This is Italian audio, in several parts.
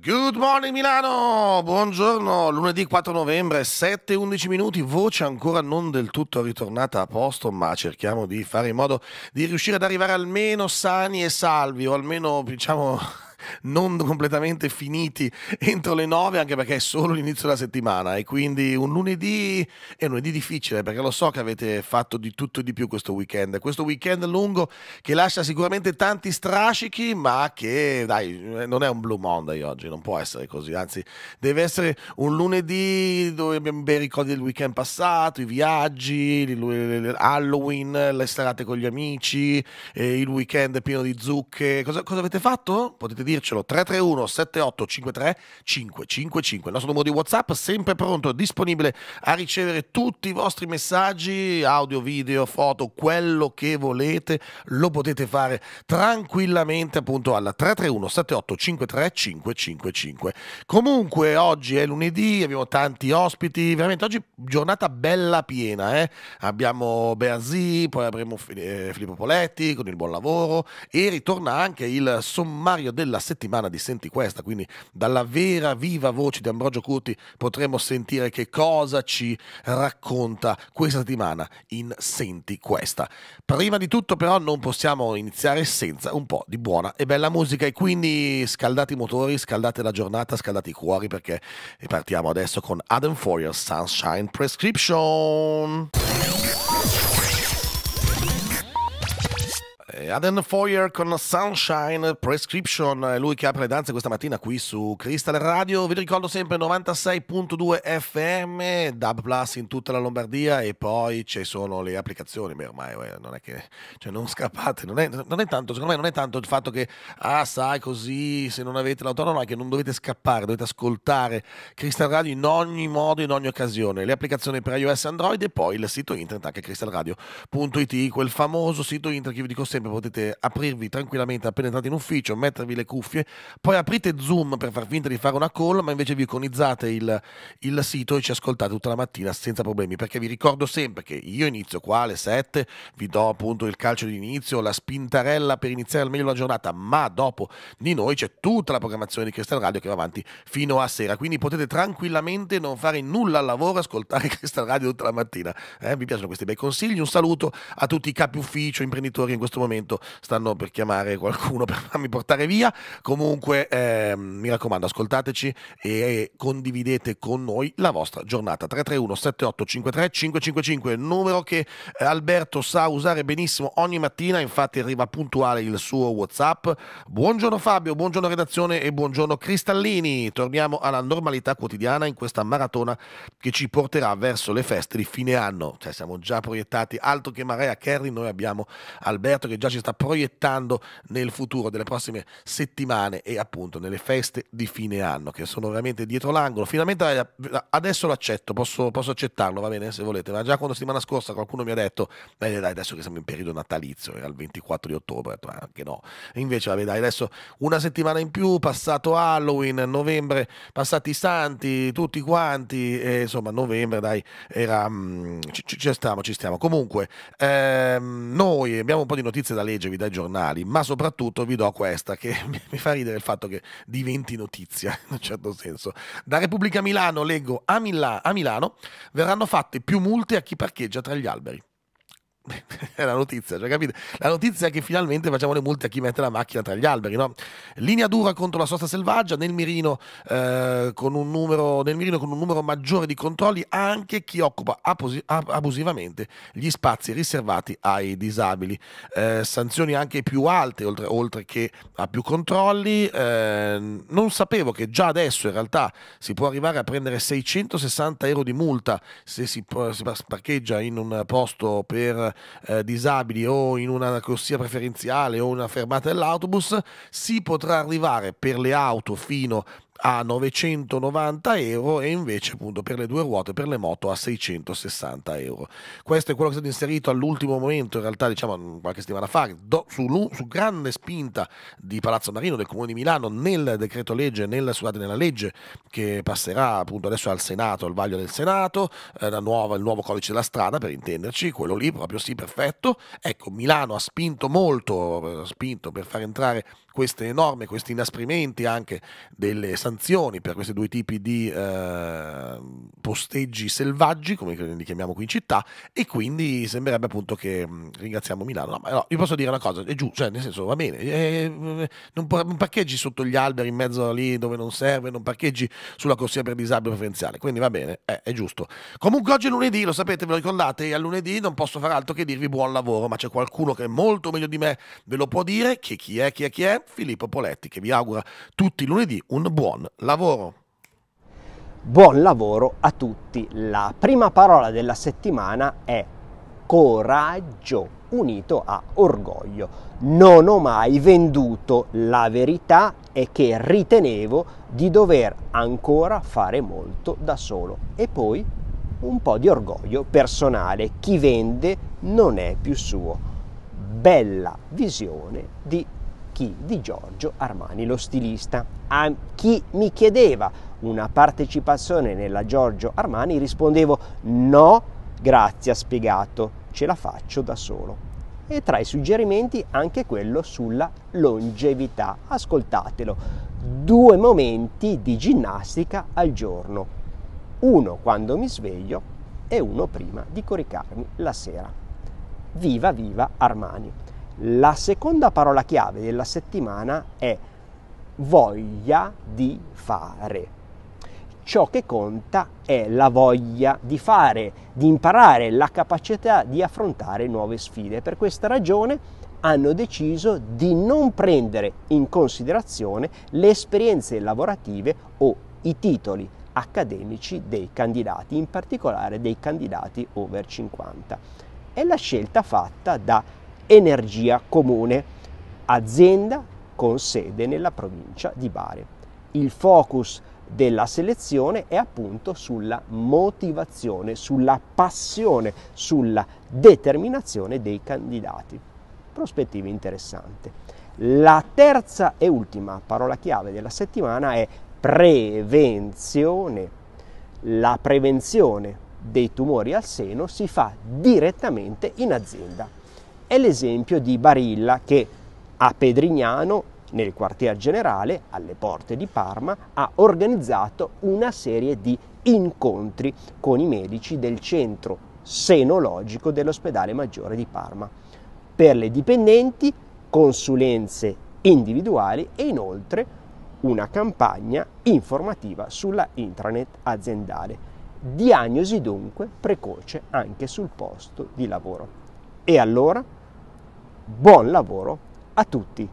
Good morning Milano, buongiorno, lunedì 4 novembre, 7-11 minuti, voce ancora non del tutto ritornata a posto, ma cerchiamo di fare in modo di riuscire ad arrivare almeno sani e salvi, o almeno diciamo non completamente finiti entro le 9, anche perché è solo l'inizio della settimana e quindi un lunedì è un lunedì difficile perché lo so che avete fatto di tutto e di più questo weekend, questo weekend lungo che lascia sicuramente tanti strascichi, ma che dai, non è un Blue Monday oggi, non può essere così, anzi deve essere un lunedì dove abbiamo bei ricordi del weekend passato, i viaggi, Halloween, le serate con gli amici, eh, il weekend pieno di zucche, cosa, cosa avete fatto? Potete dire dircelo 331 7853 555. Il nostro numero di WhatsApp sempre pronto, disponibile a ricevere tutti i vostri messaggi, audio, video, foto, quello che volete, lo potete fare tranquillamente appunto alla 331 7853 555. Comunque oggi è lunedì, abbiamo tanti ospiti, veramente oggi giornata bella piena, eh? abbiamo Beazì poi avremo eh, Filippo Poletti con il buon lavoro e ritorna anche il sommario della settimana di Senti Questa, quindi dalla vera viva voce di Ambrogio Curti potremo sentire che cosa ci racconta questa settimana in Senti Questa. Prima di tutto però non possiamo iniziare senza un po' di buona e bella musica e quindi scaldate i motori, scaldate la giornata, scaldate i cuori perché partiamo adesso con Adam Foyer Sunshine Prescription. Aden Foyer con Sunshine Prescription, lui che apre le danze questa mattina qui su Crystal Radio. Vi ricordo sempre 96.2 FM, Dub Plus in tutta la Lombardia e poi ci sono le applicazioni. Beh, ormai eh, non è che cioè, non scappate, non è, non è, tanto, secondo me non è tanto il fatto che ah, sai così, se non avete è che non dovete scappare, dovete ascoltare Crystal Radio in ogni modo, in ogni occasione. Le applicazioni per iOS e Android e poi il sito internet anche crystalradio.it, quel famoso sito internet che vi dico sempre potete aprirvi tranquillamente appena entrate in ufficio, mettervi le cuffie, poi aprite Zoom per far finta di fare una call, ma invece vi iconizzate il, il sito e ci ascoltate tutta la mattina senza problemi, perché vi ricordo sempre che io inizio qua alle 7, vi do appunto il calcio di inizio, la spintarella per iniziare al meglio la giornata, ma dopo di noi c'è tutta la programmazione di Crystal Radio che va avanti fino a sera, quindi potete tranquillamente non fare nulla al lavoro, ascoltare Crystal Radio tutta la mattina. Eh, vi piacciono questi bei consigli, un saluto a tutti i capi ufficio, imprenditori in questo momento momento stanno per chiamare qualcuno per farmi portare via. Comunque, eh, mi raccomando, ascoltateci e condividete con noi la vostra giornata. 331 7853 555, numero che eh, Alberto sa usare benissimo ogni mattina, infatti arriva puntuale il suo WhatsApp. Buongiorno Fabio, buongiorno redazione e buongiorno Cristallini. Torniamo alla normalità quotidiana in questa maratona che ci porterà verso le feste di fine anno. Cioè siamo già proiettati altro che Maria Kerry, noi abbiamo Alberto che già ci sta proiettando nel futuro delle prossime settimane e appunto nelle feste di fine anno che sono veramente dietro l'angolo. Finalmente eh, adesso lo accetto, posso, posso accettarlo, va bene se volete, ma già quando settimana scorsa qualcuno mi ha detto, dai, dai, adesso che siamo in periodo natalizio, era il 24 di ottobre, ho detto, ah, anche no. E invece, vabbè, dai, adesso una settimana in più, passato Halloween, novembre, passati i santi, tutti quanti, e, insomma, novembre, dai, era, mm, ci, ci stiamo, ci stiamo. Comunque, ehm, noi abbiamo un po' di notizie notizie da leggervi dai giornali, ma soprattutto vi do questa che mi fa ridere il fatto che diventi notizia in un certo senso. Da Repubblica Milano leggo a, Mila- a Milano verranno fatte più multe a chi parcheggia tra gli alberi. è la notizia, cioè, capite? La notizia è che finalmente facciamo le multe a chi mette la macchina tra gli alberi, no? Linea dura contro la sosta selvaggia, nel mirino, eh, con, un numero, nel mirino con un numero maggiore di controlli anche chi occupa abusivamente gli spazi riservati ai disabili. Eh, sanzioni anche più alte, oltre, oltre che a più controlli. Eh, non sapevo che già adesso in realtà si può arrivare a prendere 660 euro di multa se si, si parcheggia in un posto per eh, disabili o in una corsia preferenziale o una fermata dell'autobus, si potrà arrivare per le auto fino a 990 euro e invece appunto per le due ruote per le moto a 660 euro questo è quello che è stato inserito all'ultimo momento in realtà diciamo qualche settimana fa do, su, su, grande spinta di Palazzo Marino del Comune di Milano nel decreto legge nel, scusate, nella legge che passerà appunto adesso al Senato al vaglio del Senato eh, nuova, il nuovo codice della strada per intenderci quello lì proprio sì perfetto ecco Milano ha spinto molto ha eh, spinto per far entrare queste norme, questi inasprimenti anche delle sanzioni per questi due tipi di eh, posteggi selvaggi, come li chiamiamo qui in città, e quindi sembrerebbe appunto che mm, ringraziamo Milano. No, ma no, vi posso dire una cosa, è giù, cioè nel senso va bene, eh, eh non, non, parcheggi sotto gli alberi in mezzo lì dove non serve, non parcheggi sulla corsia per disabili preferenziale, quindi va bene, eh, è giusto. Comunque oggi è lunedì, lo sapete, ve lo ricordate, e a lunedì non posso far altro che dirvi buon lavoro, ma c'è qualcuno che è molto meglio di me, ve lo può dire, che chi è, chi è, chi è? Filippo Poletti che vi augura tutti lunedì un buon lavoro. Buon lavoro a tutti. La prima parola della settimana è coraggio unito a orgoglio. Non ho mai venduto, la verità è che ritenevo di dover ancora fare molto da solo. E poi un po' di orgoglio personale, chi vende non è più suo. Bella visione di chi? Di Giorgio Armani, lo stilista. A chi mi chiedeva una partecipazione nella Giorgio Armani rispondevo no, grazie, ha spiegato, ce la faccio da solo. E tra i suggerimenti anche quello sulla longevità. Ascoltatelo, due momenti di ginnastica al giorno, uno quando mi sveglio e uno prima di coricarmi la sera. Viva viva Armani! La seconda parola chiave della settimana è voglia di fare. Ciò che conta è la voglia di fare, di imparare, la capacità di affrontare nuove sfide. Per questa ragione hanno deciso di non prendere in considerazione le esperienze lavorative o i titoli accademici dei candidati, in particolare dei candidati over 50. È la scelta fatta da Energia Comune, azienda con sede nella provincia di Bari. Il focus della selezione è appunto sulla motivazione, sulla passione, sulla determinazione dei candidati. Prospettiva interessante. La terza e ultima parola chiave della settimana è prevenzione. La prevenzione dei tumori al seno si fa direttamente in azienda è l'esempio di Barilla che a Pedrignano, nel quartier generale, alle porte di Parma, ha organizzato una serie di incontri con i medici del centro senologico dell'ospedale maggiore di Parma. Per le dipendenti, consulenze individuali e inoltre una campagna informativa sulla intranet aziendale. Diagnosi dunque precoce anche sul posto di lavoro. E allora buon lavoro a tutti!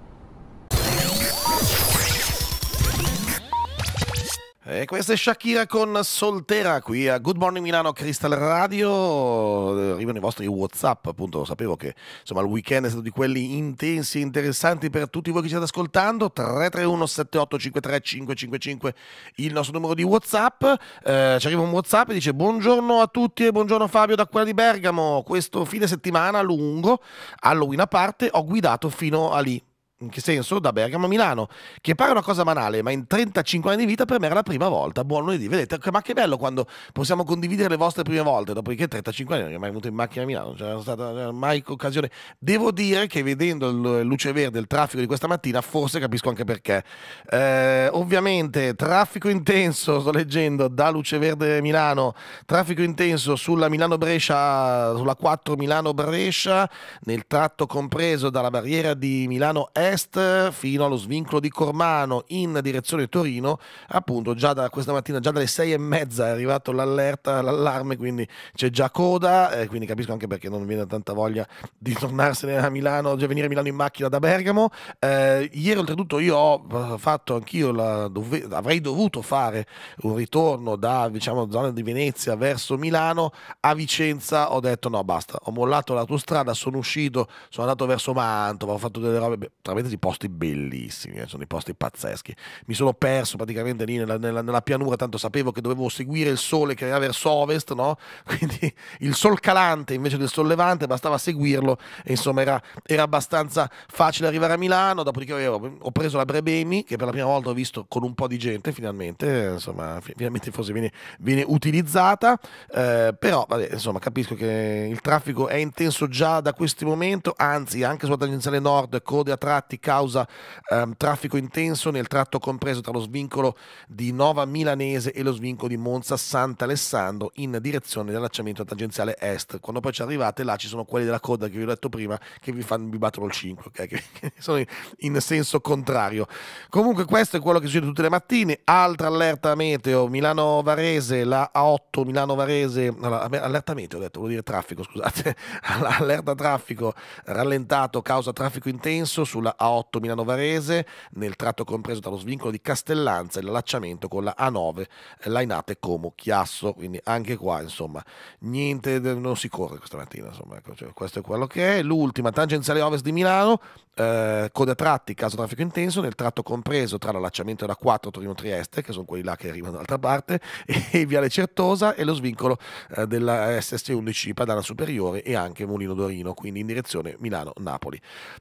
E questa è Shakira con Soltera qui a Good Morning Milano Crystal Radio. Arrivano i vostri WhatsApp, appunto. Sapevo che insomma il weekend è stato di quelli intensi e interessanti per tutti voi che ci state ascoltando. 331 7853 555 il nostro numero di WhatsApp. Eh, ci arriva un WhatsApp e dice: Buongiorno a tutti e buongiorno Fabio da quella di Bergamo. Questo fine settimana lungo, Halloween a parte, ho guidato fino a lì in che senso? Da Bergamo a Milano, che pare una cosa banale, ma in 35 anni di vita per me era la prima volta. Buon lunedì, vedete, ma che bello quando possiamo condividere le vostre prime volte, dopodiché 35 anni non è mai venuto in macchina a Milano, non c'era stata eh, mai occasione. Devo dire che vedendo il luce verde, il traffico di questa mattina, forse capisco anche perché. Eh, ovviamente traffico intenso, sto leggendo, da luce verde Milano, traffico intenso sulla Milano-Brescia, sulla 4 Milano-Brescia, nel tratto compreso dalla barriera di Milano E est fino allo svincolo di Cormano in direzione Torino, appunto già da questa mattina, già dalle sei e mezza è arrivato l'allerta, l'allarme, quindi c'è già coda, eh, quindi capisco anche perché non viene tanta voglia di tornarsene a Milano, di venire a Milano in macchina da Bergamo. Eh, ieri oltretutto io ho eh, fatto anch'io, la, dove, avrei dovuto fare un ritorno da diciamo, zona di Venezia verso Milano, a Vicenza ho detto no basta, ho mollato l'autostrada, sono uscito, sono andato verso Mantova, ho fatto delle robe, tra veramente di posti bellissimi, eh, sono dei posti pazzeschi. Mi sono perso praticamente lì nella, nella, nella, pianura, tanto sapevo che dovevo seguire il sole che era verso ovest, no? Quindi il sol calante invece del sol levante, bastava seguirlo e insomma era, era abbastanza facile arrivare a Milano, dopodiché io, ho preso la Brebemi che per la prima volta ho visto con un po' di gente finalmente, insomma finalmente forse viene, viene utilizzata, eh, però vabbè, insomma capisco che il traffico è intenso già da questo momento, anzi anche sulla tangenziale nord code a tratti fatti causa ehm, traffico intenso nel tratto compreso tra lo svincolo di Nova Milanese e lo svincolo di Monza Sant'Alessandro in direzione dell'allacciamento tangenziale est. Quando poi ci arrivate là ci sono quelli della coda che vi ho detto prima che vi, fanno, vi battono il 5, okay? che, che sono in senso contrario. Comunque questo è quello che succede tutte le mattine. Altra allerta meteo, Milano-Varese, la A8 Milano-Varese, allerta meteo ho detto, vuol dire traffico, scusate, allerta traffico rallentato causa traffico intenso sulla a8 Milano Varese nel tratto compreso tra lo svincolo di Castellanza e l'allacciamento con la A9 eh, Lainate Como Chiasso, quindi anche qua insomma niente, non si corre questa mattina, insomma, ecco, cioè, questo è quello che è. L'ultima tangenziale ovest di Milano, eh, coda tratti, caso traffico intenso nel tratto compreso tra l'allacciamento della 4 Torino Trieste, che sono quelli là che arrivano dall'altra parte, e Viale Certosa e lo svincolo eh, della SS11 Padana Superiore e anche Mulino Dorino, quindi in direzione Milano-Napoli.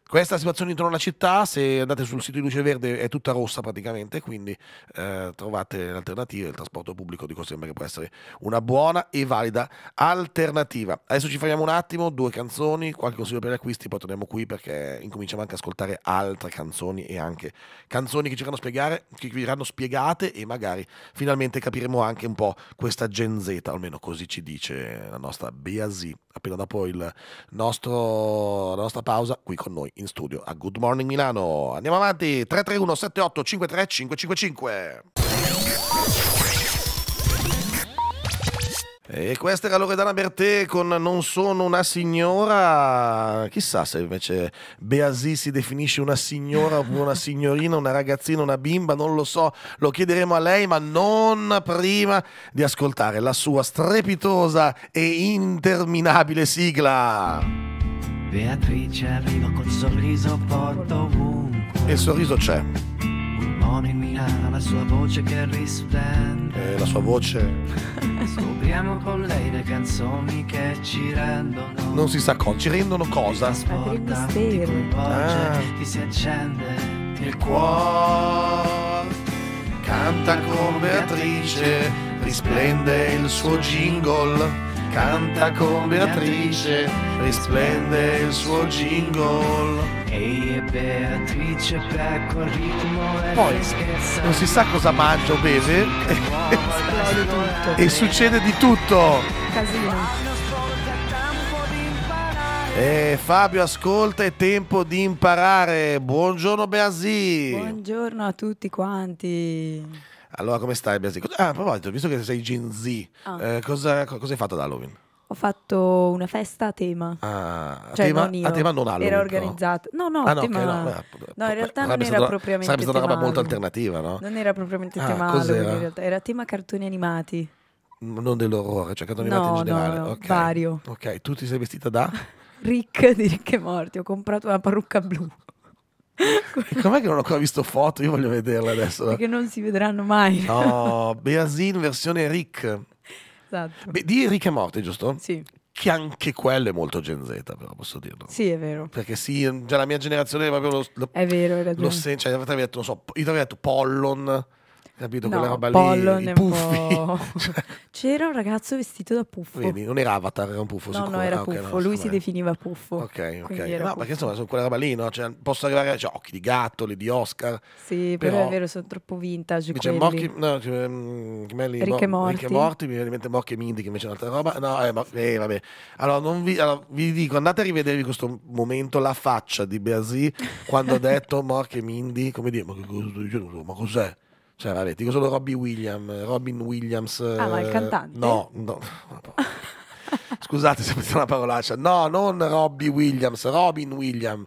Questa è la situazione intorno alla città città, se andate sul sito di Luce Verde è tutta rossa praticamente, quindi eh, trovate l'alternativa, il trasporto pubblico di Cosimba che può essere una buona e valida alternativa. Adesso ci fermiamo un attimo, due canzoni, qualche consiglio per gli acquisti, poi torniamo qui perché incominciamo anche ad ascoltare altre canzoni e anche canzoni che ci verranno, spiegare, che verranno spiegate e magari finalmente capiremo anche un po' questa Gen Z, almeno così ci dice la nostra Beasi appena dopo il nostro, la nostra pausa, qui con noi in studio a Good Morning Milano. Andiamo avanti, 331 78 53 555. E questa era Loredana Bertè con Non sono una signora. Chissà se invece Beasì si definisce una signora oppure una signorina, una ragazzina, una bimba, non lo so. Lo chiederemo a lei, ma non prima di ascoltare la sua strepitosa e interminabile sigla. Beatrice arriva col sorriso porto ovunque. E il sorriso c'è suono la sua voce che risplende. Eh, la sua voce. Scopriamo con lei le canzoni che ci rendono. Non si sa cosa, ci rendono cosa? Trasporta, ti coinvolge, ah. ti si accende il cuore. Canta come attrice, risplende il suo jingle canta con Beatrice, risplende il suo jingle. Ehi Beatrice pecco il ritmo e Poi non si sa cosa mangia o beve e succede di tutto. Casino. Eh, Fabio, ascolta, è tempo di imparare. Buongiorno Beasi. Buongiorno a tutti quanti. Allora, come stai, Biasi? Ah, a proposito, visto che sei Gen Z, ah. eh, cosa, cosa hai fatto ad Halloween? Ho fatto una festa a tema. Ah, a, cioè, tema, non io. a tema non Halloween. Era organizzata. No, no, ah, no, tema... okay, no, no, in realtà non era propriamente Sarebbe stata una roba molto alternativa, no? Non era propriamente ah, tema Halloween, Era tema cartoni animati. Non dell'orrore, cioè cartoni animati in generale. No, okay. vario. Ok, tu ti sei vestita da? Rick di Ricche Morti. Ho comprato una parrucca blu. Com'è che non ho ancora visto foto? Io voglio vederle adesso. Perché non si vedranno mai. No, Beasin versione Rick. Esatto. Beh, di Rick è Morty, giusto? Sì. Che anche quello è molto Gen Z, però posso dirlo. Sì, è vero. Perché sì, già la mia generazione proprio lo, lo, è vero, hai ragione. lo sen- cioè, io avrei detto, non so, io avrei detto Pollon capito? No, quella roba Pollon lì, i puffi. C'era un ragazzo vestito da puffo. Vedi, non era Avatar, era un puffo no, sicuro. No, era ah, puffo, okay, no, lui si definiva puffo. Ok, ok. No, puffo. perché insomma, sono quella roba lì, no? Cioè, posso arrivare a cioè, occhi di gatto, lì di Oscar. Sì, però, però è vero, sono troppo vintage Dice Morchi, no, cioè, um, Ricche mo, Morti. Ricche Morti, mi viene in mente Morchi e Mindy che invece è un'altra roba. No, eh, ma, eh vabbè. Allora, vi, allora, vi, dico, andate a rivedervi questo momento, la faccia di Beasì quando ha detto Morchi e Mindy, come dire, ma, cosa, ma cos'è? Cioè, vabbè, dico solo Robbie Williams, Robin Williams. Ah, ma il eh, cantante? No, no. Scusate se metto una parolaccia. No, non Robbie Williams, Robin Williams,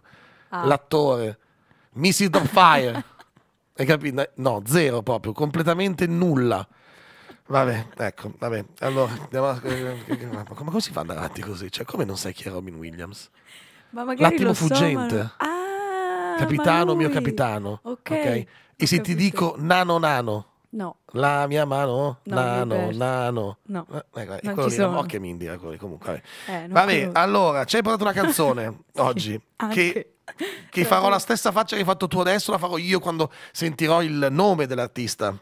ah. l'attore. Mrs. Fire. Hai capito? No, zero proprio, completamente nulla. Vabbè, ecco, vabbè. Allora, andiamo a... Ma come si fa ad andare avanti così? Cioè, come non sai chi è Robin Williams? Ma magari L'attimo fuggente. So, ma... ah, capitano, ma mio capitano. Ok. okay? E se ti dico nano nano? No. La mia mano? No, nano, nano. No. Eh, ecco, non ci sono. Occhio Mindy, comunque. Vabbè, eh, vabbè allora, ci hai portato una canzone oggi anche. che, che farò la stessa faccia che hai fatto tu adesso, la farò io quando sentirò il nome dell'artista.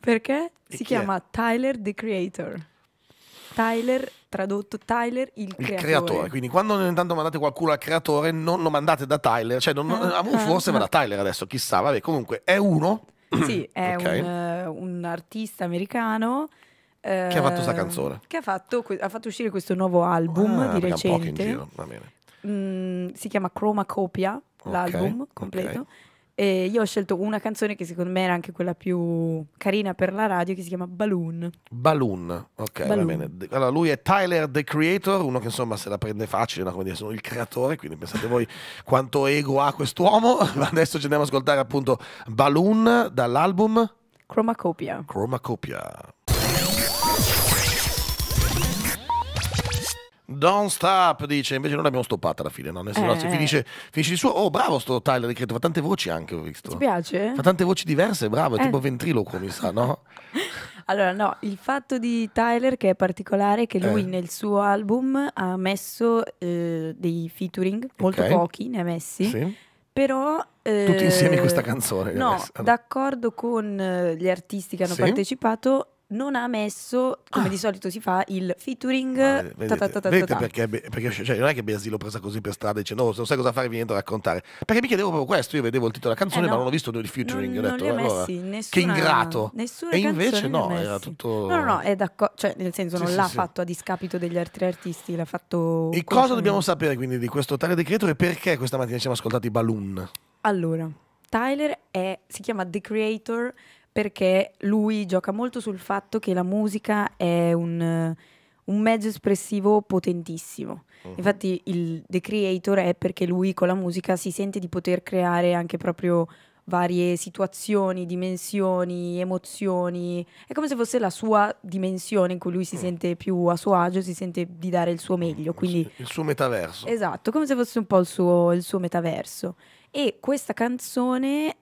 Perché? E si chiama è? Tyler the Creator. Tyler tradotto Tyler il, il creatore. creatore. Quindi quando ogni tanto mandate qualcuno al creatore non lo mandate da Tyler, cioè non, ah, ah, forse va da ah. Tyler adesso, chissà, vabbè comunque è uno. Sì, è okay. un, eh, un artista americano che ha fatto questa ehm, canzone? Che ha fatto, ha fatto, uscire questo nuovo album ah, di recente. Mm, si chiama Chromacopia, okay, l'album completo. Okay. E io ho scelto una canzone che secondo me era anche quella più carina per la radio che si chiama Balloon. Balloon, ok, Balloon. va bene. Allora, lui è Tyler the Creator, uno che insomma se la prende facile, no? come dire, sono il creatore, quindi pensate voi quanto ego ha quest'uomo. Adesso ci andiamo ad ascoltare appunto Balloon dall'album Chromacopia. Chromacopia. Don't stop, dice. Invece noi l'abbiamo stoppata alla fine, no? Nel senso, eh, eh. finisce, finisce di suo. Oh, bravo sto Tyler Riccheto, fa tante voci anche, ho visto. Ti piace? Fa tante voci diverse, bravo, è eh. tipo ventriloquo, mi sa, no? Allora, no, il fatto di Tyler che è particolare è che lui eh. nel suo album ha messo eh, dei featuring, molto okay. pochi ne ha messi. Sì. Però tutti insieme eh, questa canzone. No, d'accordo con eh, gli artisti che hanno sì. partecipato, non ha messo, come ah. di solito si fa, il featuring. vedete, perché, perché non è che Biasi l'ho presa così per strada e dice no, se non sai cosa fare vi niente a raccontare. Perché mi chiedevo proprio questo, io vedevo il titolo della canzone eh no, ma non ho visto il featuring. Non, ho detto, non allora, nessuna, che ingrato. E invece no, era tutto... No, no, no è d'accordo, cioè nel senso sì, non sì, l'ha sì. fatto a discapito degli altri artisti, l'ha fatto... E cosa dobbiamo sapere quindi di questo tale decreto e perché questa mattina ci siamo ascoltati Balloon? Allora, Tyler è, si chiama The Creator perché lui gioca molto sul fatto che la musica è un, un mezzo espressivo potentissimo. Uh-huh. Infatti il, The Creator è perché lui con la musica si sente di poter creare anche proprio varie situazioni, dimensioni, emozioni. È come se fosse la sua dimensione in cui lui si mm. sente più a suo agio, si sente di dare il suo mm. meglio. Quindi, il suo metaverso. Esatto, come se fosse un po' il suo, il suo metaverso. E questa canzone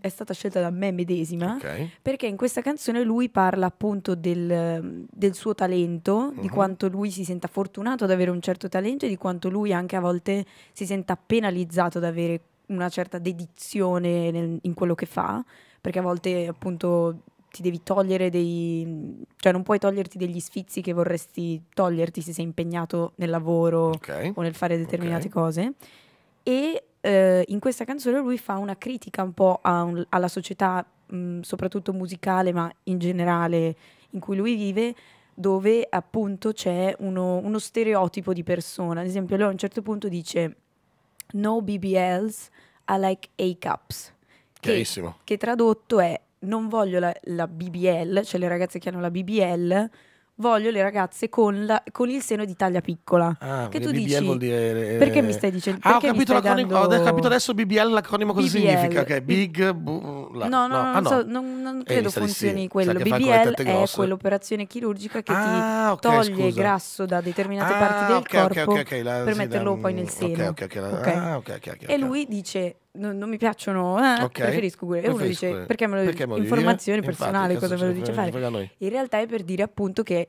è stata scelta da me medesima okay. perché in questa canzone lui parla appunto del, del suo talento, uh-huh. di mhm. quanto lui si senta fortunato ad avere un certo talento e di quanto lui anche a volte si senta penalizzato ad avere una certa dedizione nel, in quello che fa, perché a volte appunto ti devi togliere dei... cioè non puoi toglierti degli sfizi che vorresti toglierti se sei impegnato nel lavoro okay. o nel fare determinate okay. cose. E eh, in questa canzone lui fa una critica un po' un, alla società, mh, mm, soprattutto musicale, ma in generale in cui lui vive, dove appunto c'è uno, uno stereotipo di persona. Ad esempio, lui a un certo punto dice no BBLs, I like A-cups. Che, che tradotto è non voglio la, la BBL, cioè le ragazze che hanno la BBL, voglio le ragazze con, la, con il seno di taglia piccola. Ah, che tu dici, Vuol dire... Eh, perché mi stai dicendo? Ah, ho capito, dando... ho capito adesso BBL, l'acronimo cosa BBL. significa? Okay, big... Bu, la, no, no, no, ah, non, so, non, non eh, credo funzioni sì. quello. BBL è quell'operazione chirurgica che ah, ti okay, toglie scusa. grasso da determinate ah, parti del okay, corpo la, per sì, metterlo da, poi nel seno. Ah, e lui dice non, non mi piacciono, eh, okay. preferisco quello. E uno dice perché me lo dice? Informazione io? personali, Infatti, cosa me lo dice fare? In realtà è per dire appunto che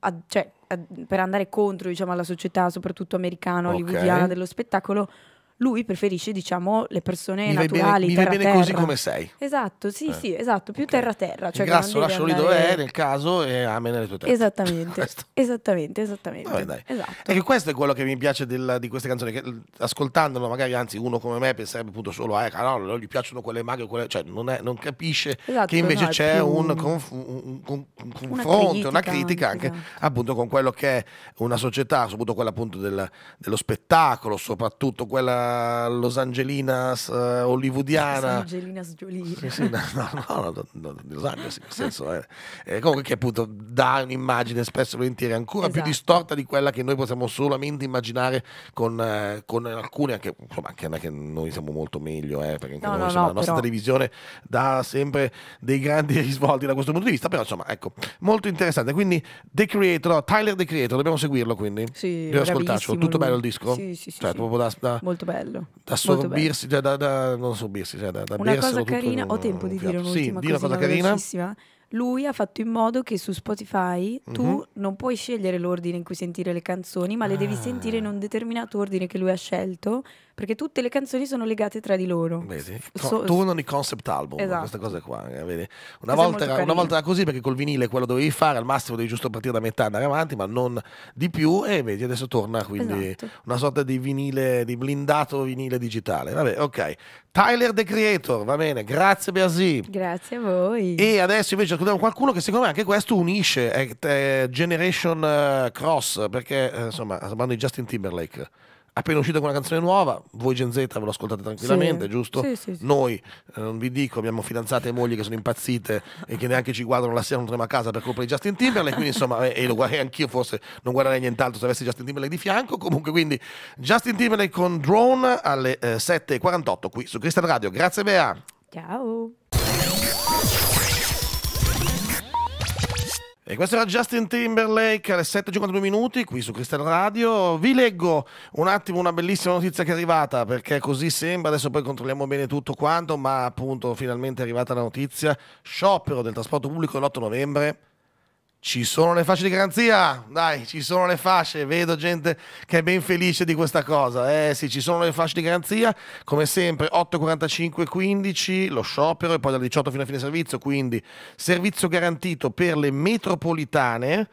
a, cioè, a, per andare contro diciamo, alla società, soprattutto americana, okay. hollywoodiana dello spettacolo, lui preferisce, diciamo, le persone mi naturali. Bene, mi vai bene così come sei. Esatto, sì, eh. sì, esatto, più okay. terra terra. Cioè grasso, lascialo andare... dove è nel caso e amene le tue tette. Esattamente, esattamente, esattamente. Vabbè, Esatto. E ecco, che questo è quello che mi piace del, di queste canzoni, che ascoltandolo magari, anzi uno come me penserebbe appunto solo a eh, no, gli piacciono quelle maghe, quelle... cioè non, è, non capisce esatto, che invece no, c'è un, conf... un, un, un, confronto, una critica, una critica anche esatto. appunto con quello che è una società, soprattutto quella appunto del, dello spettacolo, soprattutto quella Los Angelinas eh, hollywoodiana. Los Angelinas Jolie. Sì, sì, no, no, no, no, Los Angeles, nel senso, eh, eh, comunque che appunto dà un'immagine spesso e volentieri ancora esatto. più distorta di quella che noi possiamo solamente immaginare con, eh, con alcune, anche, insomma, anche, che noi siamo molto meglio, eh, perché no, noi, insomma, la nostra però... televisione dà sempre dei grandi risvolti da questo punto di vista, però insomma, ecco, molto interessante. Quindi The Creator, Tyler The Creator, dobbiamo seguirlo quindi. Sì, Devo ascoltarcelo, tutto lui. bello il disco? Sì, sì, sì. Cioè, sì. Da, da... Molto bello bello. Da sorbirsi, bello. Cioè da, da, non sorbirsi, cioè da, da Una cosa carina, un, ho tempo di dire un'ultima sì, cosa carina. Lui ha fatto in modo che su Spotify mm -hmm. tu mhm. non puoi scegliere l'ordine in cui sentire le canzoni, ma le ah. devi sentire in un determinato ordine che lui ha scelto perché tutte le canzoni sono legate tra di loro. Vedi? So, tornano i concept album, esatto. questa cosa qua. Eh, vedi? Una, volta era, una volta era così perché col vinile quello dovevi fare, al massimo devi giusto partire da metà, e andare avanti, ma non di più e vedi adesso torna quindi esatto. una sorta di vinile, di blindato vinile digitale. Vabbè, ok. Tyler The Creator, va bene, grazie Beasi. Grazie a voi. E adesso invece ascoltiamo qualcuno che secondo me anche questo unisce, è, eh, è eh, Generation Cross, perché insomma, parlando di Justin Timberlake appena uscita con una canzone nuova, voi Gen Z ve lo ascoltate tranquillamente, sì. giusto? Sì, sì, Noi, non eh, vi dico, abbiamo fidanzate e mogli che sono impazzite e che neanche ci guardano la sera non trema a casa per colpa di Justin Timberlake, quindi insomma, eh, e, lo guarderei anch'io forse, non guarderei nient'altro se avessi Justin Timberlake di fianco, comunque quindi Justin Timberlake con Drone alle eh, 7.48 qui su Cristian Radio, grazie Bea! Ciao! E questo era Justin Timberlake alle 7.52 minuti qui su Cristiano Radio. Vi leggo un attimo una bellissima notizia che è arrivata perché così sembra, adesso poi controlliamo bene tutto quanto, ma appunto finalmente è arrivata la notizia. Sciopero del trasporto pubblico l'8 novembre ci sono le fasce di garanzia, dai, ci sono le fasce, vedo gente che è ben felice di questa cosa. Eh sì, ci sono le fasce di garanzia, come sempre 8.45.15 lo sciopero e poi dalle 18 fino a fine servizio, quindi servizio garantito per le metropolitane,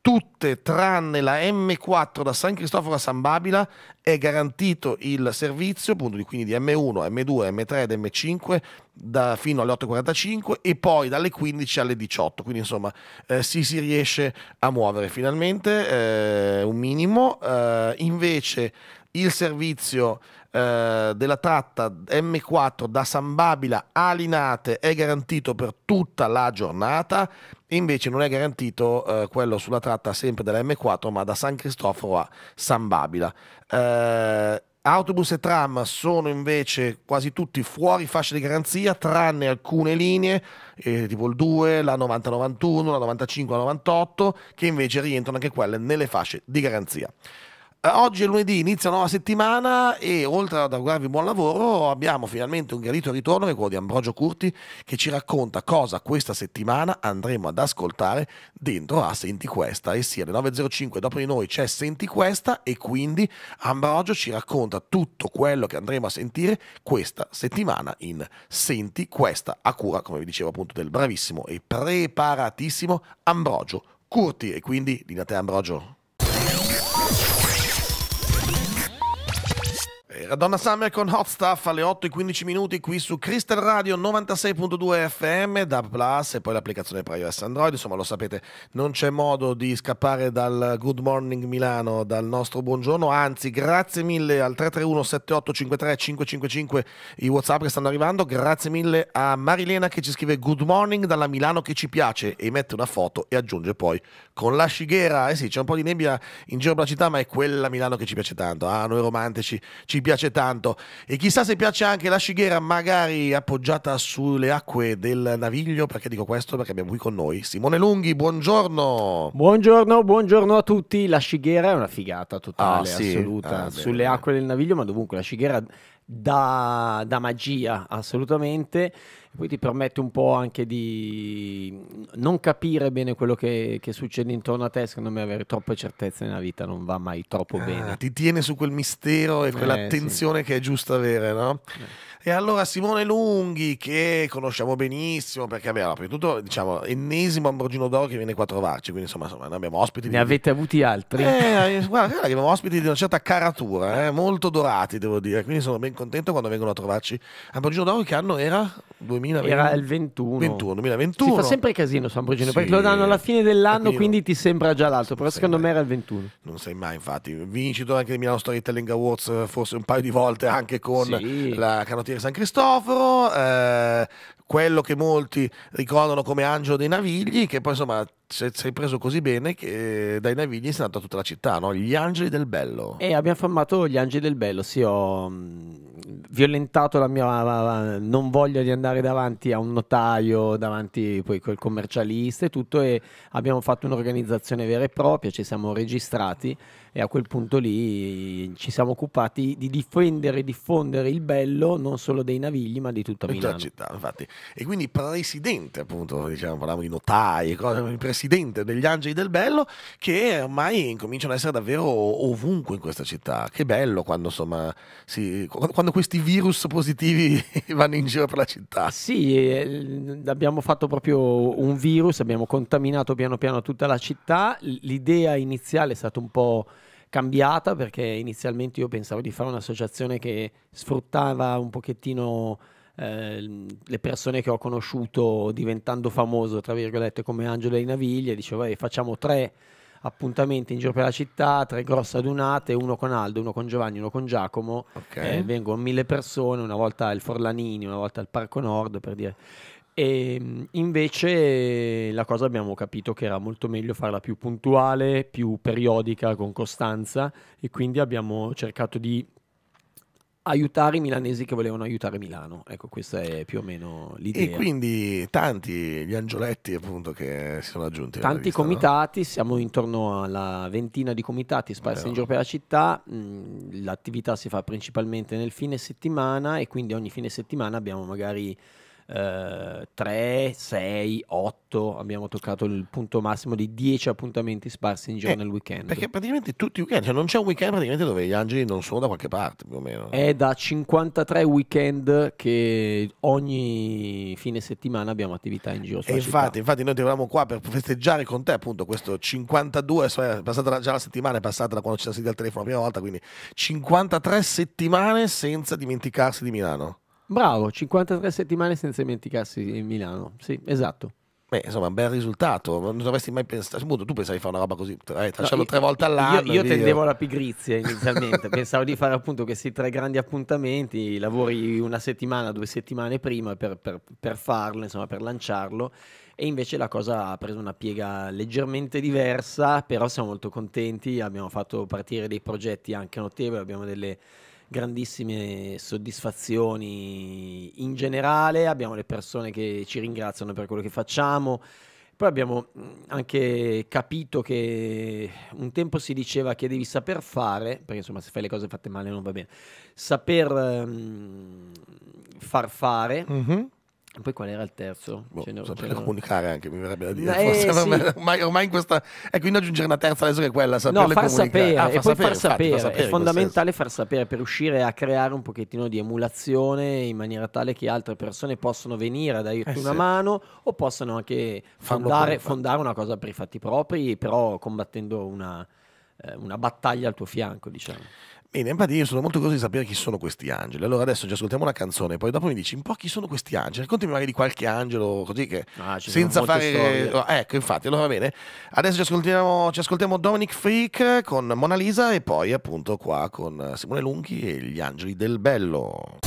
tutte tranne la M4 da San Cristoforo a San Babila è garantito il servizio appunto quindi di M1, M2, M3 ed M5 da, fino alle 8.45 e poi dalle 15 alle 18 quindi insomma eh, si, si, riesce a muovere finalmente eh, un minimo eh, invece il servizio eh, della tratta M4 da San Babila a Linate è garantito per tutta la giornata, invece non è garantito eh, quello sulla tratta sempre della M4 ma da San Cristoforo a San Babila. Eh, autobus e tram sono invece quasi tutti fuori fascia di garanzia, tranne alcune linee, eh, tipo il 2, la 90-91, la 95, 98, che invece rientrano anche quelle nelle fasce di garanzia. Eh, oggi è lunedì, inizia la nuova settimana e oltre ad augurarvi buon lavoro abbiamo finalmente un garito ritorno che è quello di Ambrogio Curti che ci racconta cosa questa settimana andremo ad ascoltare dentro a Senti Questa e sia sì, alle 9.05 dopo di noi c'è Senti Questa e quindi Ambrogio ci racconta tutto quello che andremo a sentire questa settimana in Senti Questa a cura come vi dicevo appunto del bravissimo e preparatissimo Ambrogio Curti e quindi linea te Ambrogio. Buonasera, Donna Summer con Hot Stuff alle 8 e 15 minuti qui su Crystal Radio 96.2 FM, DAB Plus e poi l'applicazione per iOS Android. Insomma, lo sapete, non c'è modo di scappare dal Good Morning Milano, dal nostro buongiorno. Anzi, grazie mille al 331 7853 555 i WhatsApp che stanno arrivando. Grazie mille a Marilena che ci scrive Good Morning dalla Milano che ci piace e mette una foto e aggiunge poi con la scighera. Eh sì, c'è un po' di nebbia in giro per la città, ma è quella Milano che ci piace tanto. Ah, noi romantici ci piace piace tanto e chissà se piace anche la Shigera magari appoggiata sulle acque del Naviglio, perché dico questo perché abbiamo qui con noi Simone Lunghi, buongiorno. Buongiorno, buongiorno a tutti. La Shigera è una figata totale, ah, sì? assoluta, ah, sulle acque del Naviglio, ma dovunque la Shigera da, da magia, assolutamente poi ti permette un po' anche di non capire bene quello che, che, succede intorno a te, secondo me avere troppe certezze nella vita non va mai troppo ah, bene. Ti tiene su quel mistero e quell'attenzione eh, sì. che è giusto avere, no? Eh. E allora Simone Lunghi, che conosciamo benissimo, perché abbiamo prima di tutto, diciamo, ennesimo Ambrogino d'Oro che viene qua a trovarci, quindi insomma, insomma abbiamo ospiti. Ne di... avete avuti altri? Eh, guarda, abbiamo ospiti di una certa caratura, eh, molto dorati devo dire, quindi sono ben contento quando vengono a trovarci. A Brugino d'Oro che anno era? 2020? Era il 21. 21 2021. Si fa sempre casino San Brugino, sì. perché lo danno alla fine dell'anno, quindi ti sembra già l'altro, però secondo mai. me era il 21. Non sei mai, infatti. Vincitore anche di Milano Storytelling Awards, eh, forse un paio di volte anche con sì. la canottiera San Cristoforo. Eh, quello che molti ricordano come Angelo dei Navigli, che poi insomma sei preso così bene che dai Navigli sei andato a tutta la città, no? Gli Angeli del Bello. E abbiamo formato Gli Angeli del Bello, sì, ho mm, violentato la mia non voglia di andare davanti a un notaio, davanti poi col commercialista e tutto e abbiamo fatto un'organizzazione vera e propria, ci siamo registrati e a quel punto lì ci siamo occupati di difendere e diffondere il bello non solo dei Navigli ma di tutta Milano. la città, infatti. E quindi presidente appunto, diciamo, parlavamo di notai, cose impressionanti presidente degli Angeli del Bello, che ormai incominciano ad essere davvero ovunque in questa città. Che bello quando, insomma, si, quando questi virus positivi vanno in giro per la città. Sì, eh, abbiamo fatto proprio un virus, abbiamo contaminato piano piano tutta la città. L'idea iniziale è stata un po' cambiata perché inizialmente io pensavo di fare un'associazione che sfruttava un pochettino eh, le persone che ho conosciuto diventando famoso, tra virgolette, come Angelo dei Naviglia, dicevo, eh, facciamo tre appuntamenti in giro per la città, tre grosse adunate, uno con Aldo, uno con Giovanni, uno con Giacomo. Okay. Eh, vengono mille persone, una volta al Forlanini, una volta al Parco Nord, per dire. E mm, invece la cosa abbiamo capito che era molto meglio farla più puntuale, più periodica, con costanza e quindi abbiamo cercato di aiutare i milanesi che volevano aiutare Milano. Ecco, questa è più o meno l'idea. E quindi tanti gli angioletti appunto che si sono aggiunti. Tanti rivista, comitati, no? siamo intorno alla ventina di comitati sparsi in giro oh. per la città. Mm, l'attività si fa principalmente nel fine settimana e quindi ogni fine settimana abbiamo magari 3, 6, 8, abbiamo toccato il punto massimo di 10 appuntamenti sparsi in giro eh, nel weekend. Perché praticamente tutti i weekend, cioè non c'è un weekend praticamente dove gli angeli non sono da qualche parte più o meno. È da 53 weekend che ogni fine settimana abbiamo attività in giro. E infatti, città. infatti noi ti avevamo qua per festeggiare con te appunto questo 52, è passata già la settimana, è passata da quando ci siamo seduti al telefono la prima volta, quindi 53 settimane senza dimenticarsi di Milano. Bravo, 53 settimane senza dimenticarsi in Milano. Sì, esatto. Beh, insomma, un bel risultato. Non avresti mai pensato. tu pensavi di fare una roba così, eh, no, tre volte all'anno. Io, io tendevo alla pigrizia inizialmente. Pensavo di fare appunto questi tre grandi appuntamenti. Lavori una settimana, due settimane prima per, per, per farlo, insomma, per lanciarlo. E invece la cosa ha preso una piega leggermente diversa. Però siamo molto contenti. Abbiamo fatto partire dei progetti anche notevoli. Abbiamo delle grandissime soddisfazioni in generale, abbiamo le persone che ci ringraziano per quello che facciamo. Poi abbiamo anche capito che un tempo si diceva che devi saper fare, perché insomma se fai le cose fatte male non va bene, saper um, far fare, mm-hmm poi qual era il terzo? Boh, ce cioè, saprei comunicare anche, mi verrebbe da dire. Eh, Forse sì. ormai, ormai, in questa... Ecco, quindi aggiungere una terza adesso che è quella, no, far Sapere, ah, far, sapere, far, infatti, sapere. far sapere, è fondamentale far sapere per riuscire a creare un pochettino di emulazione in maniera tale che altre persone possano venire ad aiutare eh, una sì. mano o possano anche fondare, fondare una cosa per i fatti propri, però combattendo una eh, una battaglia al tuo fianco, diciamo. Bene, infatti io sono molto curioso di sapere chi sono questi angeli. Allora adesso ci ascoltiamo una canzone, poi dopo mi dici un po' chi sono questi angeli. Raccontami magari di qualche angelo, così che ah, senza fare... Oh, ecco, infatti, allora va bene. Adesso ci ascoltiamo, ci ascoltiamo Dominic Freak con Mona Lisa e poi appunto qua con Simone Lunchi e gli angeli del bello.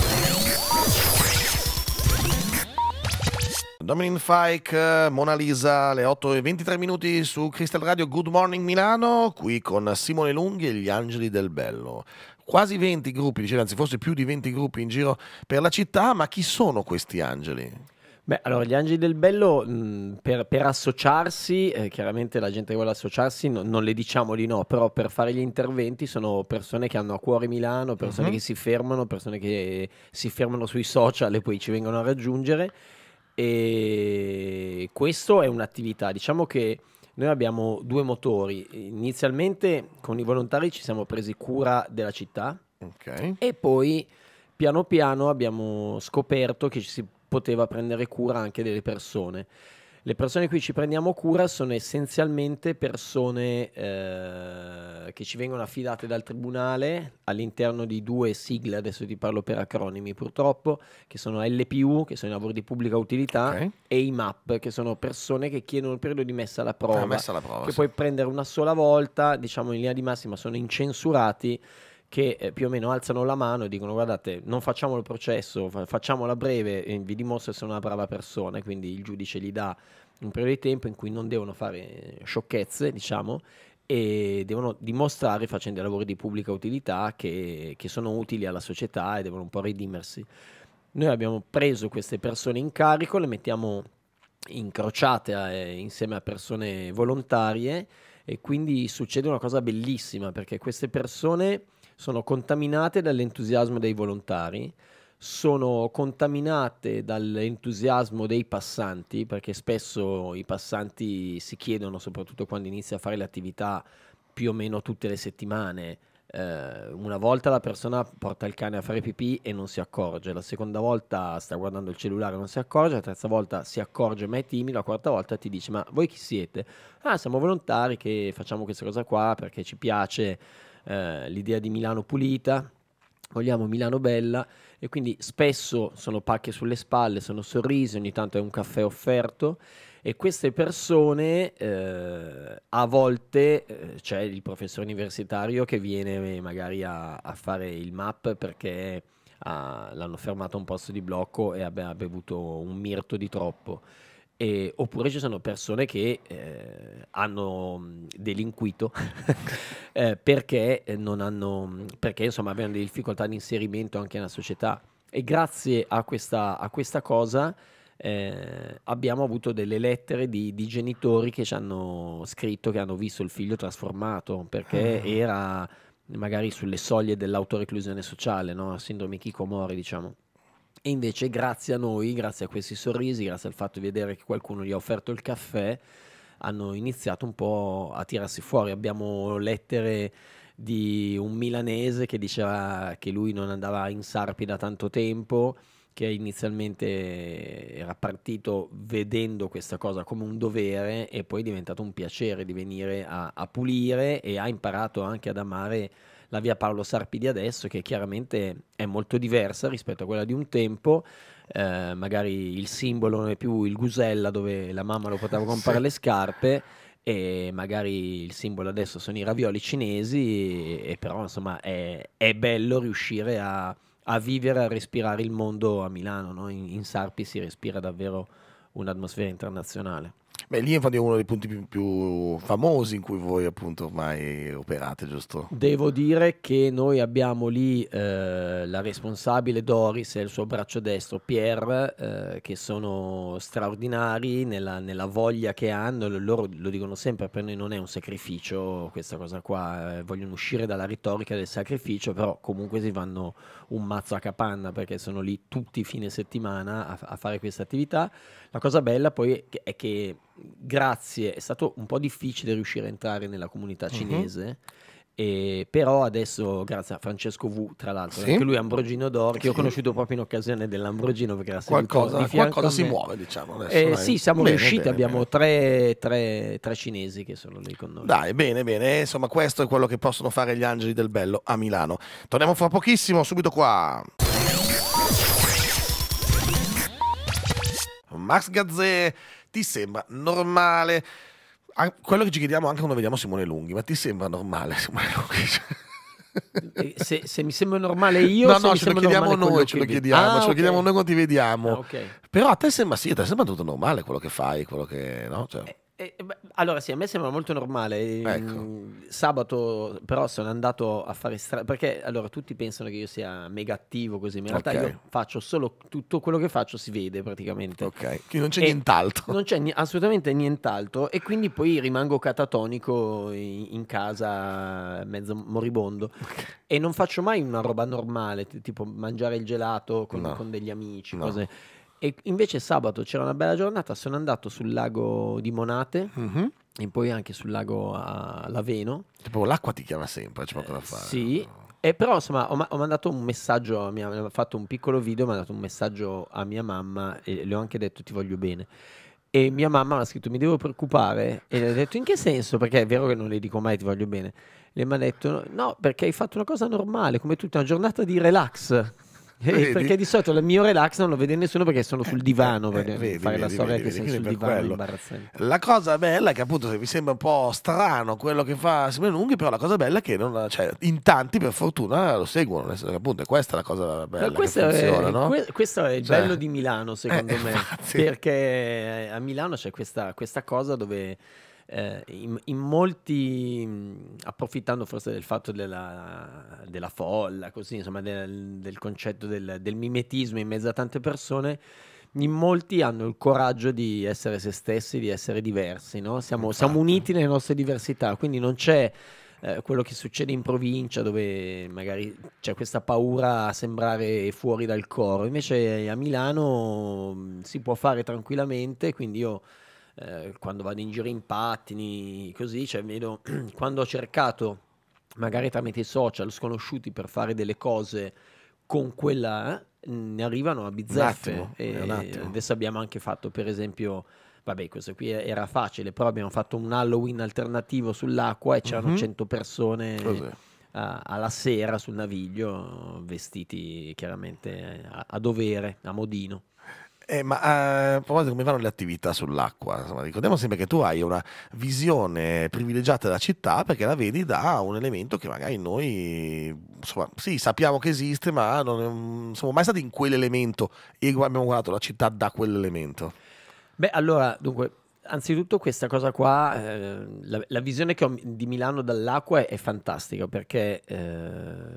Dominic Fike, Mona Lisa, le 8 e 23 minuti su Crystal Radio Good Morning Milano, qui con Simone Lunghi e gli Angeli del Bello. Quasi 20 gruppi, dicevo, anzi forse più di 20 gruppi in giro per la città, ma chi sono questi angeli? Beh, allora, gli Angeli del Bello, mh, per, per, associarsi, eh, chiaramente la gente che vuole associarsi no, non le diciamo di no, però per fare gli interventi sono persone che hanno a cuore Milano, persone uh mhm. -huh. che si fermano, persone che si fermano sui social e poi ci vengono a raggiungere e questo è un'attività, diciamo che noi abbiamo due motori. Inizialmente con i volontari ci siamo presi cura della città okay. e poi piano piano abbiamo scoperto che ci si poteva prendere cura anche delle persone le persone cui ci prendiamo cura sono essenzialmente persone eh, che ci vengono affidate dal tribunale all'interno di due sigle, adesso ti parlo per acronimi purtroppo, che sono LPU, che sono i lavori di pubblica utilità, okay. e i MAP, che sono persone che chiedono il periodo di messa alla ah, prova, messa alla prova che sì. puoi prendere una sola volta, diciamo in linea di massima sono incensurati che eh, più o meno alzano la mano e dicono guardate non facciamo il processo, fa- facciamola breve e vi dimostro se sono una brava persona e quindi il giudice gli dà un periodo di tempo in cui non devono fare eh, sciocchezze diciamo e devono dimostrare facendo dei lavori di pubblica utilità che, che sono utili alla società e devono un po' redimersi. Noi abbiamo preso queste persone in carico, le mettiamo incrociate a, eh, insieme a persone volontarie e quindi succede una cosa bellissima perché queste persone sono contaminate dall'entusiasmo dei volontari, sono contaminate dall'entusiasmo dei passanti, perché spesso i passanti si chiedono, soprattutto quando inizia a fare l'attività più o meno tutte le settimane, eh, una volta la persona porta il cane a fare pipì e non si accorge, la seconda volta sta guardando il cellulare e non si accorge, la terza volta si accorge ma è timido, la quarta volta ti dice ma voi chi siete? Ah siamo volontari che facciamo questa cosa qua perché ci piace eh, l'idea di Milano pulita, vogliamo Milano bella e quindi spesso sono pacche sulle spalle, sono sorrisi, ogni tanto è un caffè offerto e queste persone eh, a volte eh, c'è il professore universitario che viene magari a, a fare il map perché ah, l'hanno fermato a un posto di blocco e ha bevuto un mirto di troppo e, oppure ci sono persone che eh, hanno mm, delinquito eh, perché, eh, hanno, mm, perché insomma, avevano delle difficoltà di inserimento anche nella società e grazie a questa, a questa cosa eh, abbiamo avuto delle lettere di, di, genitori che ci hanno scritto che hanno visto il figlio trasformato perché ah. era magari sulle soglie dell'autoreclusione sociale, no? sindrome Kikomori diciamo. E invece grazie a noi, grazie a questi sorrisi, grazie al fatto di vedere che qualcuno gli ha offerto il caffè, hanno iniziato un po' a tirarsi fuori. Abbiamo lettere di un milanese che diceva che lui non andava in Sarpi da tanto tempo, che inizialmente era partito vedendo questa cosa come un dovere e poi è diventato un piacere di venire a, a pulire e ha imparato anche ad amare la via Paolo Sarpi di adesso, che chiaramente è molto diversa rispetto a quella di un tempo. Eh, magari il simbolo non è più il gusella dove la mamma lo poteva comprare sì. le scarpe e magari il simbolo adesso sono i ravioli cinesi e, e però insomma è, è bello riuscire a, a, vivere a respirare il mondo a Milano no? in, in Sarpi si respira davvero un'atmosfera internazionale Beh, lì è uno dei punti più, più, famosi in cui voi appunto ormai operate, giusto? Devo dire che noi abbiamo lì eh, la responsabile Doris e il suo braccio destro Pierre, eh, che sono straordinari nella, nella, voglia che hanno, loro lo dicono sempre, per noi non è un sacrificio questa cosa qua, eh, vogliono uscire dalla retorica del sacrificio, però comunque si vanno un mazzo a capanna perché sono lì tutti fine settimana a, a fare questa attività. La cosa bella poi è che grazie, è stato un po' difficile riuscire a entrare nella comunità mhm. cinese. Uh-huh. E però adesso, grazie a Francesco V, tra l'altro, sì. anche lui è Ambrogino d'Oro, che sì. ho conosciuto proprio in occasione dell'Ambrogino, perché era qualcosa, qualcosa si muove, diciamo. Adesso, eh, sì, siamo bene, riusciti, bene, abbiamo bene. Tre, tre, tre, cinesi che sono lì con noi. Dai, bene, bene, eh, insomma questo è quello che possono fare gli angeli del bello a Milano. Torniamo fra pochissimo, subito qua. Max Gazzè, ti sembra normale? quello che ci chiediamo anche quando vediamo Simone Lunghi, ma ti sembra normale Simone Lunghi? Eh, se, se mi sembra normale io no no ce lo chiediamo noi ce lo chiediamo, ah, ce okay. lo chiediamo noi quando ti vediamo ah, okay. però a te sembra sì a te sembra tutto normale quello che fai quello che no? cioè. eh, eh, eh, beh, allora sì, a me sembra molto normale. Ehm, ecco. Sabato però sono andato a fare strada perché allora tutti pensano che io sia mega attivo così, ma in realtà okay. io faccio solo tutto quello che faccio si vede praticamente. Ok, quindi non c'è e nient'altro. Non c'è n- assolutamente nient'altro e quindi poi rimango catatonico in, in casa mezzo moribondo okay. e non faccio mai una roba normale, t- tipo mangiare il gelato con, no. con degli amici, no. cose e invece sabato c'era una bella giornata, sono andato sul lago di Monate. Mm-hmm e poi anche sul lago a Laveno. Tipo, l'acqua ti chiama sempre, c'è poco da eh, fare. Sì. E però insomma ho, ma- ho mandato un messaggio, mi ho fatto un piccolo video, ho mandato un messaggio a mia mamma e le ho anche detto ti voglio bene. E mia mamma mi ha scritto mi devo preoccupare e le ho detto in che senso? Perché è vero che non le dico mai ti voglio bene. Le mi ha detto no perché hai fatto una cosa normale come tutta una giornata di relax. Eh, perché di solito il mio relax non lo vede nessuno perché sono sul eh, divano eh, per vedi, fare vedi, la storia vedi, che sei sul divano la cosa bella è che appunto mi sembra un po' strano quello che fa Simone Lunghi però la cosa bella è che non, cioè, in tanti per fortuna lo seguono nel senso, appunto è questa la cosa bella ma questo, funziona, è, no? que questo è il cioè, bello di Milano secondo eh, me infatti. perché a Milano c'è questa, questa cosa dove eh, in, in, molti, mm, approfittando forse del fatto della, della folla, così, insomma, del, del concetto del, del, mimetismo in mezzo a tante persone, in molti hanno il coraggio di essere se stessi, di essere diversi, no? siamo, siamo uniti nelle nostre diversità, quindi non c'è... Eh, quello che succede in provincia dove magari c'è questa paura a sembrare fuori dal coro. Invece a Milano mm, si può fare tranquillamente, quindi io eh, quando vado in giro in pattini, così, cioè vedo quando ho cercato magari tramite i social sconosciuti per fare delle cose con quella eh, ne arrivano a bizzeffe un adesso abbiamo anche fatto per esempio vabbè questo qui era facile però abbiamo fatto un Halloween alternativo sull'acqua e c'erano mm-hmm. 100 persone a, alla sera sul naviglio vestiti chiaramente a, a dovere a modino eh, ma eh, a proposito come vanno le attività sull'acqua, Insomma, ricordiamo sempre che tu hai una visione privilegiata della città perché la vedi da un elemento che magari noi insomma, sì, sappiamo che esiste, ma non siamo mai stati in quell'elemento e abbiamo guardato la città da quell'elemento. Beh, allora, dunque, anzitutto questa cosa qua, eh, la, la, visione che ho di Milano dall'acqua è, è fantastica perché eh,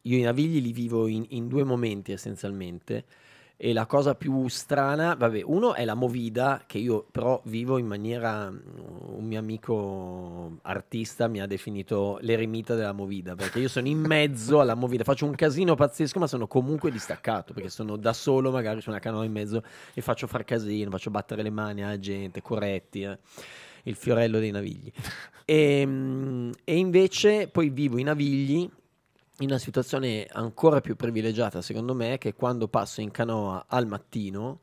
io i navigli li vivo in, in due momenti essenzialmente e la cosa più strana, vabbè, uno è la movida che io però vivo in maniera, mm, un mio amico artista mi ha definito l'eremita della movida, perché io sono in mezzo alla movida, faccio un casino pazzesco ma sono comunque distaccato, perché sono da solo magari su una canoa in mezzo e faccio far casino, faccio battere le mani alla gente, corretti. Eh il fiorello dei navigli. E, ehm, e, invece poi vivo i navigli in una situazione ancora più privilegiata, secondo me, che quando passo in canoa al mattino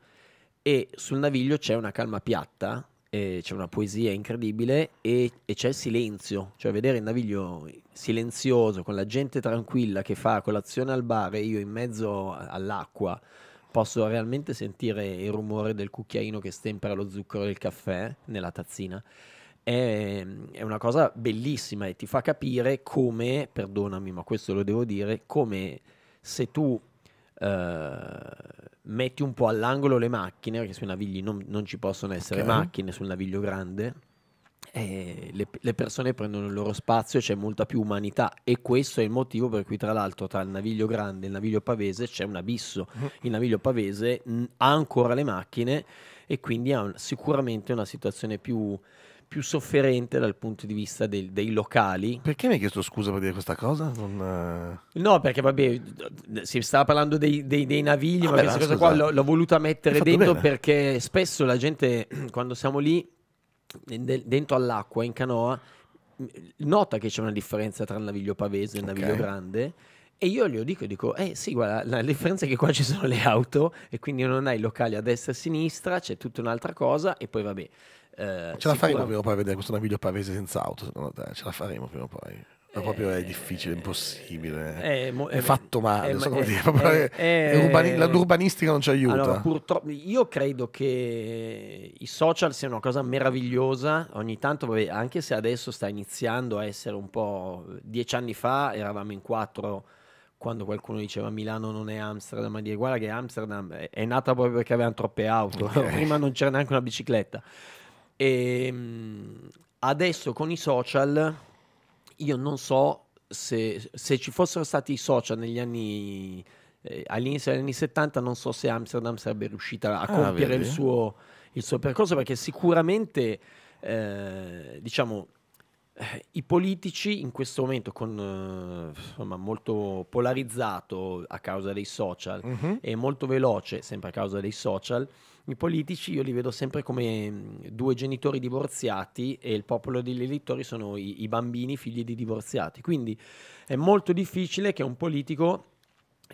e sul naviglio c'è una calma piatta, c'è una poesia incredibile e, e, c'è il silenzio, cioè vedere il naviglio silenzioso con la gente tranquilla che fa colazione al bar e io in mezzo all'acqua posso realmente sentire il rumore del cucchiaino che stempera lo zucchero del caffè nella tazzina è, è, una cosa bellissima e ti fa capire come, perdonami ma questo lo devo dire, come se tu eh, metti un po' all'angolo le macchine, perché sui navigli non, non ci possono essere okay. macchine sul naviglio grande, eh, le, le, persone prendono il loro spazio, e c'è molta più umanità e questo è il motivo per cui tra l'altro tra il naviglio grande e il naviglio pavese c'è un abisso. Mm-hmm. Il naviglio pavese mh, ha ancora le macchine e quindi ha un, sicuramente una situazione più più sofferente dal punto di vista del, dei locali. Perché mi hai chiesto scusa per dire questa cosa? Non... Eh, no, perché vabbè, si stava parlando dei, dei, dei navigli, ah, ma beh, questa cosa qua l'ho, voluta mettere dentro bene. perché spesso la gente, quando siamo lì, dentro all'acqua, in canoa, nota che c'è una differenza tra il naviglio pavese e il okay. naviglio grande e io glielo dico, dico, eh sì, guarda, la differenza è che qua ci sono le auto e quindi non hai locali a destra e a sinistra, c'è tutta un'altra cosa e poi vabbè. Eh, ce la faremo prima o poi a vedere questo naviglio pavese senza auto, secondo te? Ce la faremo prima o poi? Ma proprio è eh, difficile, impossibile. Eh, è, mo- è fatto male. l'urbanistica non ci aiuta. Allora, purtroppo, io credo che i social siano una cosa meravigliosa. Ogni tanto, vabbè, anche se adesso sta iniziando a essere un po'. Dieci anni fa eravamo in quattro quando qualcuno diceva Milano non è Amsterdam, ma dire guarda che Amsterdam è, nata proprio perché avevano troppe auto, prima non c'era neanche una bicicletta. E, ehm, adesso con i social, io non so se, se ci fossero stati i social negli anni, eh, all'inizio degli anni 70, non so se Amsterdam sarebbe riuscita a ah, compiere il suo, il suo, percorso, perché sicuramente, eh, diciamo, eh, i politici in questo momento con, eh, insomma, molto polarizzato a causa dei social mm-hmm. e molto veloce sempre a causa dei social, i politici io li vedo sempre come mm, due genitori divorziati e il popolo degli elettori sono i, i bambini figli di divorziati. Quindi è molto difficile che un politico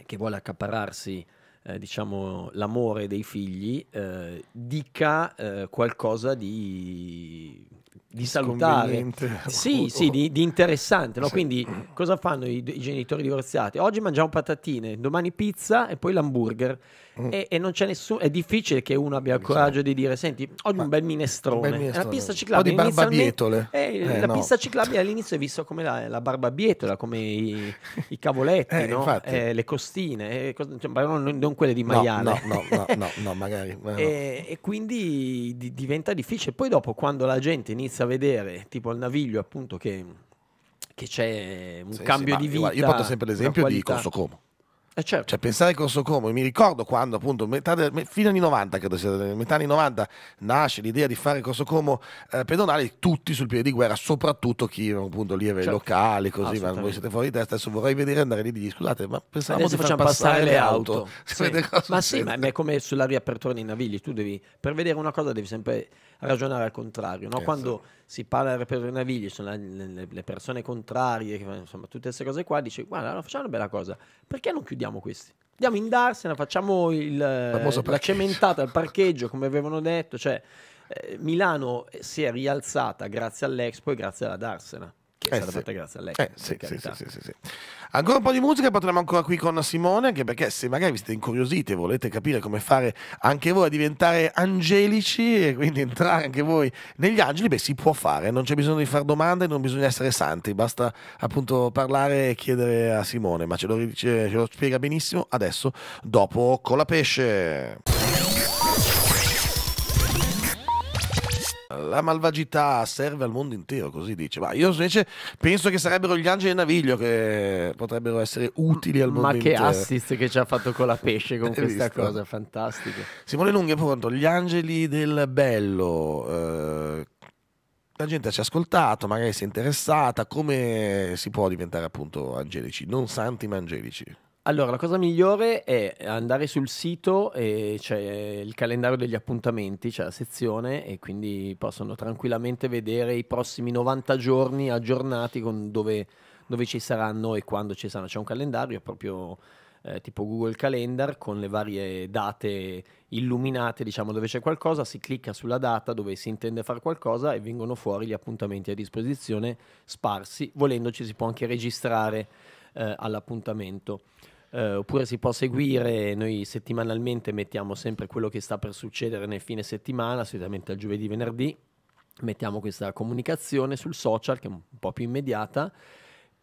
che vuole accaparrarsi eh, diciamo, l'amore dei figli eh, dica eh, qualcosa di di salutare, sì, sì, di, di interessante. No? Sì. Quindi cosa fanno i, i, genitori divorziati? Oggi mangiamo patatine, domani pizza e poi l'hamburger. Mm. E, e, non c'è nessuno, è difficile che uno abbia il coraggio di dire: Senti, oggi un bel minestrone, un bel la pista ciclabile. barbabietole. Eh, eh, la pista ciclabile all'inizio è vista come la, la barbabietola, come i, i cavoletti, eh, no? Eh, le costine, cioè, non, non, quelle di maiale. No, no, no, no, magari. e, e, quindi di, diventa difficile. Poi dopo, quando la gente inizia a vedere tipo al naviglio appunto che, che c'è un sì, cambio sì, di vita. Io porto sempre l'esempio di Corso Como. Eh certo. Cioè, pensare a Corso Como, mi ricordo quando appunto, metà del, fino anni 90, credo sia, metà anni 90, nasce l'idea di fare Corso Como eh, pedonale, tutti sul piede di guerra, soprattutto chi appunto lì aveva certo. locali, così, ah, ma voi siete fuori di testa, adesso vorrei vedere andare lì e scusate, ma pensavo Adesso di facciamo passare, passare, le auto. auto. Sì. ma succede? sì, ma è come sulla riapertura dei navigli, tu devi, per vedere una cosa devi sempre ragionare al contrario. No? Eh, Quando si parla del reperio sono le persone contrarie, insomma, tutte queste cose qua, dice guarda, allora facciamo una bella cosa, perché non chiudiamo questi? Andiamo in darsena, facciamo il, la cementata al parcheggio, come avevano detto, cioè, eh, Milano si è rialzata grazie all'Expo e grazie alla Darsena che eh, sarebbe sì. grazie a lei. Eh, sì, sì, sì, Ancora un po' di musica e poi torniamo ancora qui con Simone, anche perché se magari vi siete incuriositi e volete capire come fare anche voi a diventare angelici e quindi entrare anche voi negli angeli, beh si può fare, non c'è bisogno di fare domande, non bisogna essere santi, basta appunto parlare e chiedere a Simone, ma ce lo, ce lo spiega benissimo adesso dopo con la pesce. La malvagità serve al mondo intero, così dice. Ma io invece penso che sarebbero gli angeli naviglio che potrebbero essere utili al mondo intero. Ma che assist che ci ha fatto con la pesce con questa visto? cosa, fantastica. Simone Lunghi è pronto, gli angeli del bello. Eh, la gente ci ha ascoltato, magari si è interessata, come si può diventare appunto angelici, non santi ma angelici? Allora, la cosa migliore è andare sul sito e c'è il calendario degli appuntamenti, c'è la sezione e quindi possono tranquillamente vedere i prossimi 90 giorni aggiornati con dove, dove ci saranno e quando ci saranno. C'è un calendario proprio eh, tipo Google Calendar con le varie date illuminate, diciamo dove c'è qualcosa, si clicca sulla data dove si intende fare qualcosa e vengono fuori gli appuntamenti a disposizione sparsi, volendoci si può anche registrare eh, all'appuntamento eh, oppure si può seguire, noi settimanalmente mettiamo sempre quello che sta per succedere nel fine settimana, solitamente al giovedì, venerdì, mettiamo questa comunicazione sul social che è un po' più immediata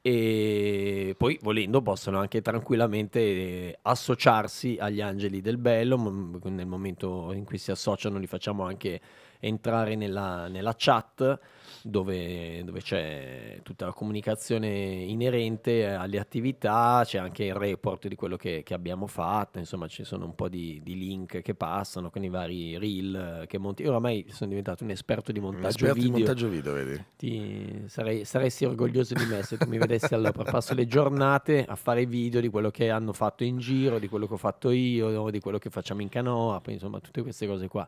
e poi volendo possono anche tranquillamente eh, associarsi agli angeli del bello nel momento in cui si associano li facciamo anche entrare nella, nella chat dove, dove, c'è tutta la comunicazione inerente alle attività, c'è anche il report di quello che, che abbiamo fatto, insomma ci sono un po' di, di, link che passano con i vari reel che monti. Io oramai sono diventato un esperto di montaggio esperto video. Di montaggio video vedi. Ti, sarei, saresti orgoglioso di me se tu mi vedessi allora, passo le giornate a fare video di quello che hanno fatto in giro, di quello che ho fatto io, di quello che facciamo in canoa, poi, insomma tutte queste cose qua.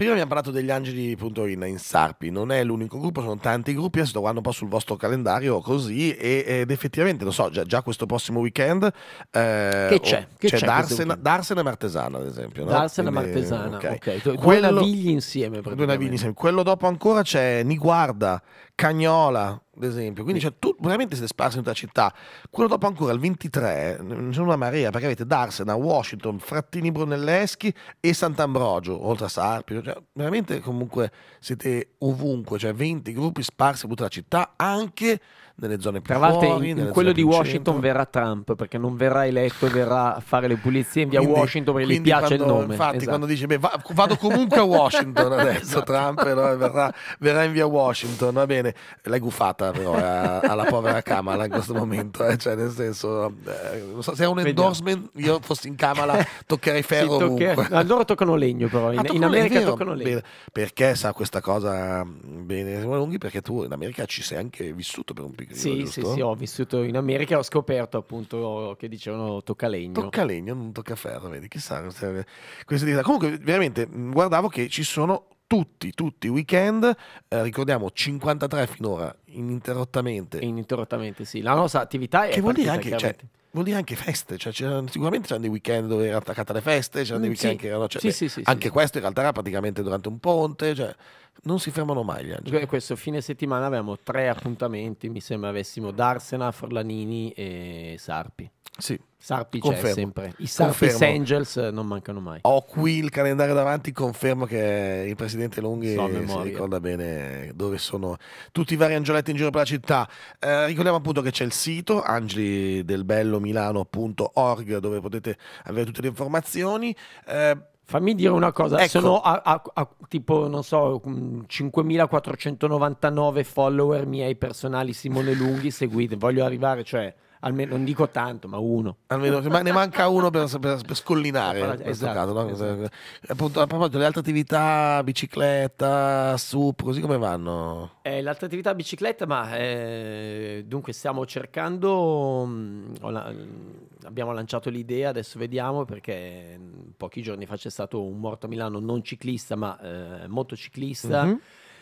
Prima abbiamo parlato degli angeli.in in Sarpi, non è l'unico gruppo, sono tanti gruppi, adesso guardo un po' sul vostro calendario così e, ed effettivamente, lo so, già, già questo prossimo weekend eh, che c'è? Che c'è, c'è Darsena, e Martesana ad esempio. No? Darsena e Martesana, ok. okay. Quello, due navigli insieme. Due navigli insieme. Quello dopo ancora c'è Niguarda, Cagnola, ad esempio, quindi cioè, tu, veramente siete sparsi in tutta la città. Quello dopo ancora, il 23, c'è una marea, perché avete Darsena, Washington, Frattini Brunelleschi e Sant'Ambrogio, oltre a Sarpio, cioè, veramente comunque siete ovunque, cioè 20 gruppi sparsi in tutta la città, anche nelle zone più Tra in, in quello di Washington centro. verrà Trump perché non verrà eletto e verrà a fare le pulizie in via quindi, Washington perché gli piace quando, il nome. Infatti esatto. quando dice beh, va, vado comunque a Washington adesso esatto. Trump no, verrà, verrà, in via Washington, va bene. L'hai guffata però eh, a, alla povera Kamala in questo momento, eh? cioè nel senso eh, so, se è un endorsement io fossi in Kamala toccherei ferro. Sì, tocca... Allora toccano legno però, in, ah, in America toccano legno. Bene. Perché sa questa cosa mm, bene Perché tu in America ci sei anche vissuto per un piccolo America. Sì, dico, sì, sì, ho vissuto in America e ho scoperto appunto che dicevano tocca legno. Tocca legno, non tocca ferro, vedi, chissà. Comunque, veramente, mm, guardavo che ci sono tutti, tutti i weekend, eh, ricordiamo 53 finora Ininterrottamente. Ininterrottamente, sì. La nostra attività è... Che vuol dire anche... Cioè, vuol dire anche feste, cioè, c'erano, sicuramente c'erano dei weekend dove era attaccata alle feste, c'erano dei mm, weekend sì. che erano... Cioè, sì, beh, sì, anche questo in realtà era praticamente durante un ponte, cioè, non si fermano mai gli angeli. Cioè, questo fine settimana avevamo tre appuntamenti, mi sembra avessimo Darsena, Forlanini e Sarpi. Sì. Sarpi confermo. c'è sempre. I Sarpi Angels non mancano mai. Ho qui il calendario davanti, confermo che il presidente Lunghi si ricorda bene dove sono tutti i vari angioletti in giro per la città. Eh, ricordiamo appunto che c'è il sito angelidelbellomilano.org dove potete avere tutte le informazioni. Eh, Fammi dire una cosa, ecco. sono a, a, a, tipo, non so, 5.499 mm, follower miei personali Simone Lunghi, seguite, voglio arrivare, cioè almeno non dico tanto, ma uno. Almeno, ma ne manca uno per, per, per scollinare. Esatto, no? esatto. Appunto, a proposito, le altre attività, bicicletta, sup, così come vanno? Eh, l'altra attività, bicicletta, ma eh, dunque stiamo cercando, mm, la, mm, abbiamo lanciato l'idea, adesso vediamo, perché mm, pochi giorni fa c'è stato un morto a Milano non ciclista, ma eh, motociclista. Mm-hmm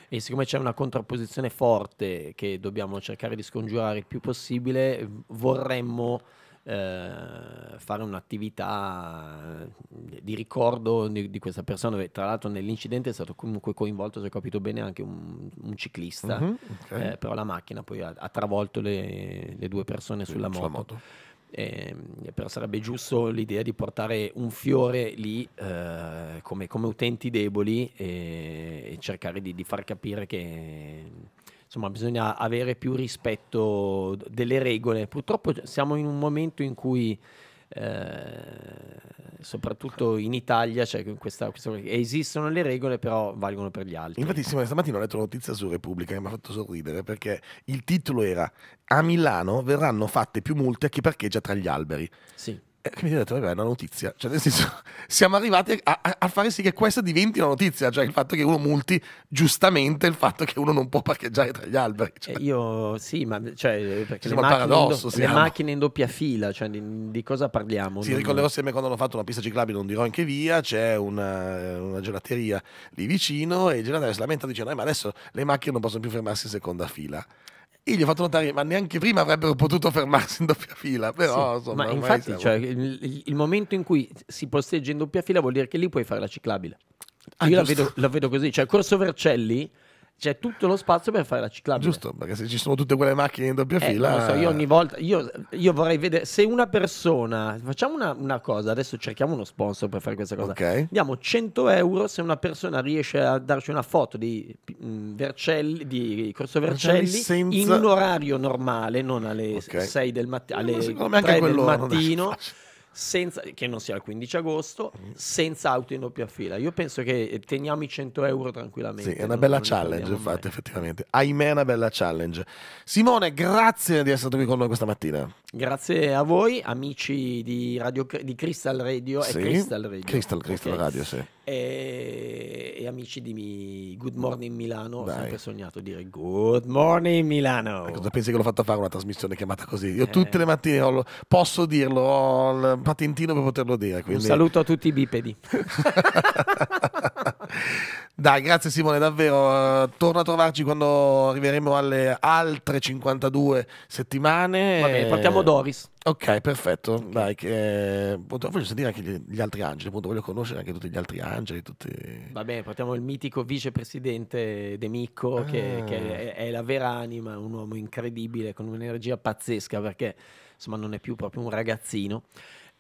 e siccome c'è una contrapposizione forte che dobbiamo cercare di scongiurare il più possibile, vorremmo eh, fare un'attività eh, di ricordo di, di, questa persona. Tra l'altro nell'incidente è stato comunque coinvolto, se ho capito bene, anche un, un ciclista, mm-hmm, okay. eh, però la macchina poi ha, ha travolto le, le, due persone sulla moto. Sulla moto. Eh, però sarebbe giusto l'idea di portare un fiore lì eh, come, come, utenti deboli e, eh, e cercare di, di, far capire che insomma, bisogna avere più rispetto delle regole. Purtroppo siamo in un momento in cui eh, soprattutto in Italia cioè, questa, questa, esistono le regole però valgono per gli altri infatti stamattina ho letto una notizia su Repubblica che mi ha fatto sorridere perché il titolo era a Milano verranno fatte più multe a chi parcheggia tra gli alberi sì. E eh, mi ha detto, vabbè, è una notizia. Cioè, nel senso, siamo arrivati a, a, a, fare sì che questa diventi una notizia, cioè il fatto che uno multi giustamente il fatto che uno non può parcheggiare tra gli alberi. Cioè. Eh, io sì, ma cioè, eh, perché le, macchine, paradosso, in le macchine in doppia fila, cioè, di, di, cosa parliamo? Sì, non... ricorderò sempre quando hanno fatto una pista ciclabile, non dirò anche via, c'è una, una gelateria lì vicino e il gelataio si lamenta dicendo, eh, ma adesso le macchine non possono più fermarsi in seconda fila. Io gli ho fatto notare, ma neanche prima avrebbero potuto fermarsi in doppia fila. Però, sì, insomma, ma infatti, siamo... cioè, il, il, momento in cui si posteggia in doppia fila vuol dire che lì puoi fare la ciclabile. Ah, Io la ah, vedo, la vedo, così, cioè Corso Vercelli c'è tutto lo spazio per fare la ciclabile. Giusto, perché se ci sono tutte quelle macchine in doppia eh, fila. So, io ogni volta, io, io, vorrei vedere se una persona, facciamo una, una, cosa, adesso cerchiamo uno sponsor per fare questa cosa. Okay. Diamo 100 euro se una persona riesce a darci una foto di, mh, mm, Vercelli, di Corso Vercelli, senza... in un orario normale, non alle okay. 6 del mattino, alle no, 3 del mattino senza, che non sia il 15 agosto, mm. senza auto in doppia fila. Io penso che eh, teniamo i 100 euro tranquillamente. Sì, è una non, bella non challenge, infatti, effettivamente. Ahimè, è una bella challenge. Simone, grazie di essere stato qui con noi questa mattina. Grazie a voi, amici di, Radio, di Crystal Radio eh, sì. e Crystal Radio. Crystal, Crystal okay. Radio, sì. E, eh, e, amici di mi, Good Morning Milano. Dai. Ho sempre sognato dire Good Morning Milano. Ma cosa ecco, pensi che l'ho fatto fare una trasmissione chiamata così? Io eh. tutte le mattine lo, posso dirlo, ho il patentino per poterlo dire. Quindi... Un saluto a tutti i bipedi. Dai, grazie Simone, davvero. Eh, Torno a trovarci quando arriveremo alle altre 52 settimane. Va bene, partiamo Doris. Ok, perfetto. Dai, che, eh, voglio sentire anche gli, altri angeli, appunto, voglio conoscere anche tutti gli altri angeli. Tutti... Va bene, partiamo il mitico vicepresidente De Micco, ah. che, che è, è, la vera anima, un uomo incredibile, con un'energia pazzesca, perché insomma non è più proprio un ragazzino.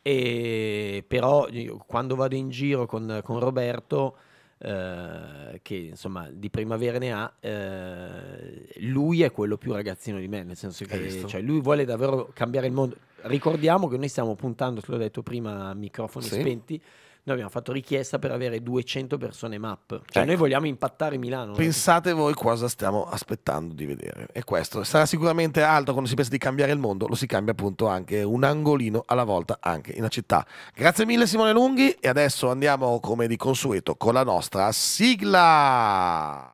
E, però quando vado in giro con, con Roberto eh, che insomma di primavera ne ha, eh, lui è quello più ragazzino di me, nel senso che cioè, lui vuole davvero cambiare il mondo. Ricordiamo che noi stiamo puntando, te l'ho detto prima, a microfoni sì. spenti noi abbiamo fatto richiesta per avere 200 persone map. Cioè ecco. noi vogliamo impattare Milano. Pensate voi cosa stiamo aspettando di vedere. E questo sarà sicuramente alto quando si pensa di cambiare il mondo, lo si cambia appunto anche un angolino alla volta anche in una città. Grazie mille Simone Lunghi e adesso andiamo come di consueto con la nostra sigla.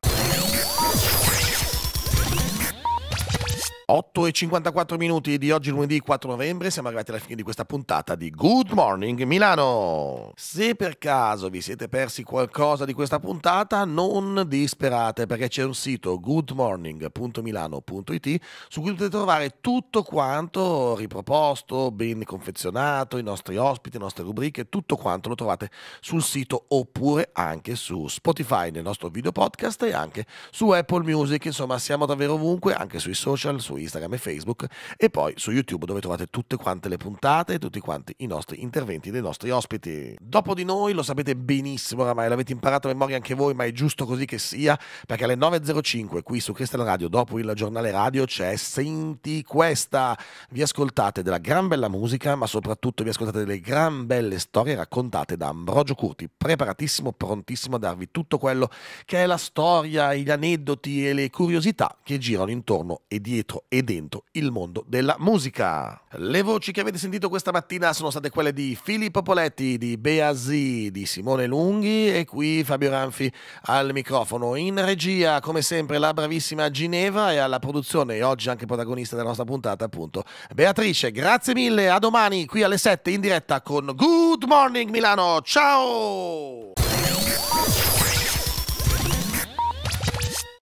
8 e 54 minuti di oggi lunedì 4 novembre siamo arrivati alla fine di questa puntata di Good Morning Milano. Se per caso vi siete persi qualcosa di questa puntata non disperate perché c'è un sito goodmorning.milano.it su cui potete trovare tutto quanto riproposto, ben confezionato, i nostri ospiti, le nostre rubriche, tutto quanto lo trovate sul sito oppure anche su Spotify nel nostro video podcast e anche su Apple Music, insomma siamo davvero ovunque, anche sui social, su Instagram e Facebook e poi su YouTube dove trovate tutte quante le puntate e tutti quanti i nostri interventi dei nostri ospiti. Dopo di noi lo sapete benissimo oramai, l'avete imparato a memoria anche voi, ma è giusto così che sia perché alle 9.05 qui su Cristal Radio dopo il giornale radio c'è Senti questa, vi ascoltate della gran bella musica ma soprattutto vi ascoltate delle gran belle storie raccontate da Ambrogio Curti, preparatissimo, prontissimo a darvi tutto quello che è la storia, gli aneddoti e le curiosità che girano intorno e dietro e dentro il mondo della musica. Le voci che avete sentito questa mattina sono state quelle di Filippo Poletti, di Bea Z, di Simone Lunghi e qui Fabio Ranfi al microfono. In regia, come sempre, la bravissima Gineva e alla produzione, e oggi anche protagonista della nostra puntata, appunto, Beatrice. Grazie mille, a domani qui alle 7 in diretta con Good Morning Milano. Ciao!